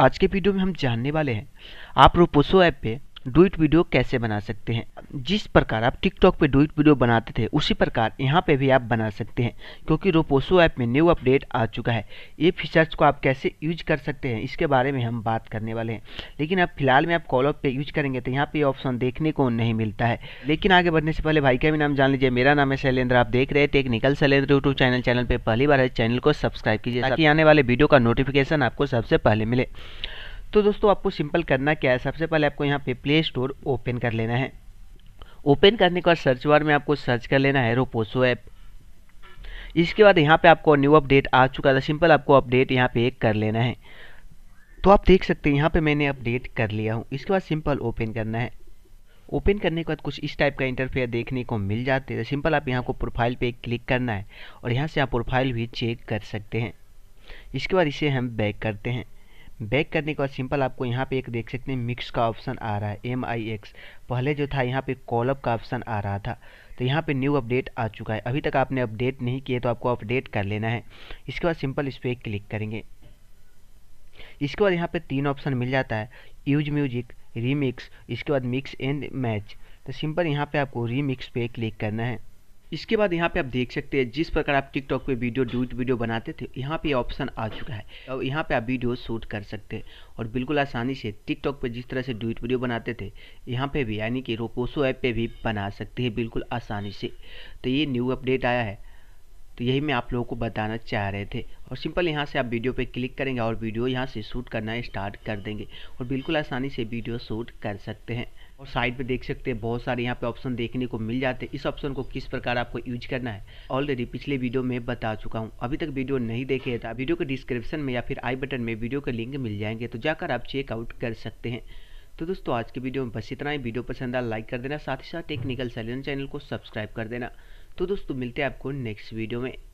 आज के वीडियो में हम जानने वाले हैं आप रोपोसो ऐप पे डुइट वीडियो कैसे बना सकते हैं जिस प्रकार आप टिकटॉक पे डुइट वीडियो बनाते थे उसी प्रकार यहाँ पे भी आप बना सकते हैं क्योंकि रोपोसो ऐप में न्यू अपडेट आ चुका है ये फीचर्स को आप कैसे यूज कर सकते हैं इसके बारे में हम बात करने वाले हैं लेकिन अब फिलहाल में आप ऑफ पे यूज करेंगे तो यहाँ पे ऑप्शन देखने को नहीं मिलता है लेकिन आगे बढ़ने से पहले भाई का भी नाम जान लीजिए मेरा नाम है शैलेंद्र आप देख रहे हैं technical Shailendra YouTube channel channel पर पहली बार है चैनल को सब्सक्राइब कीजिए ताकि आने वाले वीडियो का नोटिफिकेशन आपको सबसे पहले मिले तो दोस्तों आपको सिंपल करना क्या है सबसे पहले आपको यहाँ पे प्ले स्टोर ओपन कर लेना है ओपन करने के बाद सर्च बार में आपको सर्च कर लेना है रोपोसो ऐप इसके बाद यहाँ पे आपको न्यू अपडेट आ चुका था सिंपल आपको अपडेट यहाँ पे कर लेना है तो आप देख सकते हैं यहाँ पे मैंने अपडेट कर लिया हूँ इसके बाद सिंपल ओपन करना है ओपन करने के बाद कुछ इस टाइप का इंटरफेयर देखने को मिल जाते हैं सिंपल आप यहाँ को प्रोफाइल पे क्लिक करना है और यहाँ से आप प्रोफाइल भी चेक कर सकते हैं इसके बाद इसे हम बैक करते हैं बैक करने के बाद सिंपल आपको यहाँ पे एक देख सकते हैं मिक्स का ऑप्शन आ रहा है एम आई एक्स पहले जो था यहाँ पे कॉलअप का ऑप्शन आ रहा था तो यहाँ पे न्यू अपडेट आ चुका है अभी तक आपने अपडेट नहीं किए तो आपको अपडेट कर लेना है इसके बाद सिंपल इस पर क्लिक करेंगे इसके बाद यहाँ पर तीन ऑप्शन मिल जाता है यूज म्यूजिक रीमिक्स इसके बाद मिक्स एंड मैच तो सिंपल यहाँ पर आपको रीमिक्स पे क्लिक करना है इसके बाद यहाँ पे आप देख सकते हैं जिस प्रकार आप टिकटॉक पे वीडियो ड्यूट वीडियो बनाते थे यहाँ पे ऑप्शन आ चुका है और यहाँ पे आप वीडियो शूट कर सकते हैं और बिल्कुल आसानी से टिकटॉक पे जिस तरह से ड्यूट वीडियो बनाते थे यहाँ पे भी यानी कि रोपोसो ऐप पे भी बना सकते हैं बिल्कुल आसानी से तो ये न्यू अपडेट आया है तो यही मैं आप लोगों को बताना चाह रहे थे और सिंपल यहाँ से आप वीडियो पे क्लिक करेंगे और वीडियो यहाँ से शूट करना स्टार्ट कर देंगे और बिल्कुल आसानी से वीडियो शूट कर सकते हैं और साइड पे देख सकते हैं बहुत सारे यहाँ पे ऑप्शन देखने को मिल जाते हैं इस ऑप्शन को किस प्रकार आपको यूज करना है ऑलरेडी पिछले वीडियो में बता चुका हूँ अभी तक वीडियो नहीं देखे है तो वीडियो के डिस्क्रिप्शन में या फिर आई बटन में वीडियो के लिंक मिल जाएंगे तो जाकर आप चेकआउट कर सकते हैं तो दोस्तों आज के वीडियो में बस इतना ही वीडियो पसंद आया तो लाइक कर देना साथ ही साथ टेक्निकल सैलन चैनल को सब्सक्राइब कर देना तो दोस्तों मिलते हैं आपको नेक्स्ट वीडियो में